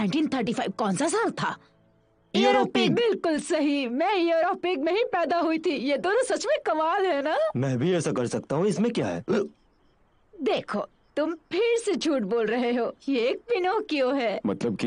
1935 कौन सा साल था यूरोपिक बिल्कुल सही मैं यूरोपिक में ही पैदा हुई थी ये दोनों सच में कमाल है ना मैं भी ऐसा कर सकता हूँ इसमें क्या है देखो तुम फिर से झूठ बोल रहे हो ये एक पिनोकियो है मतलब कि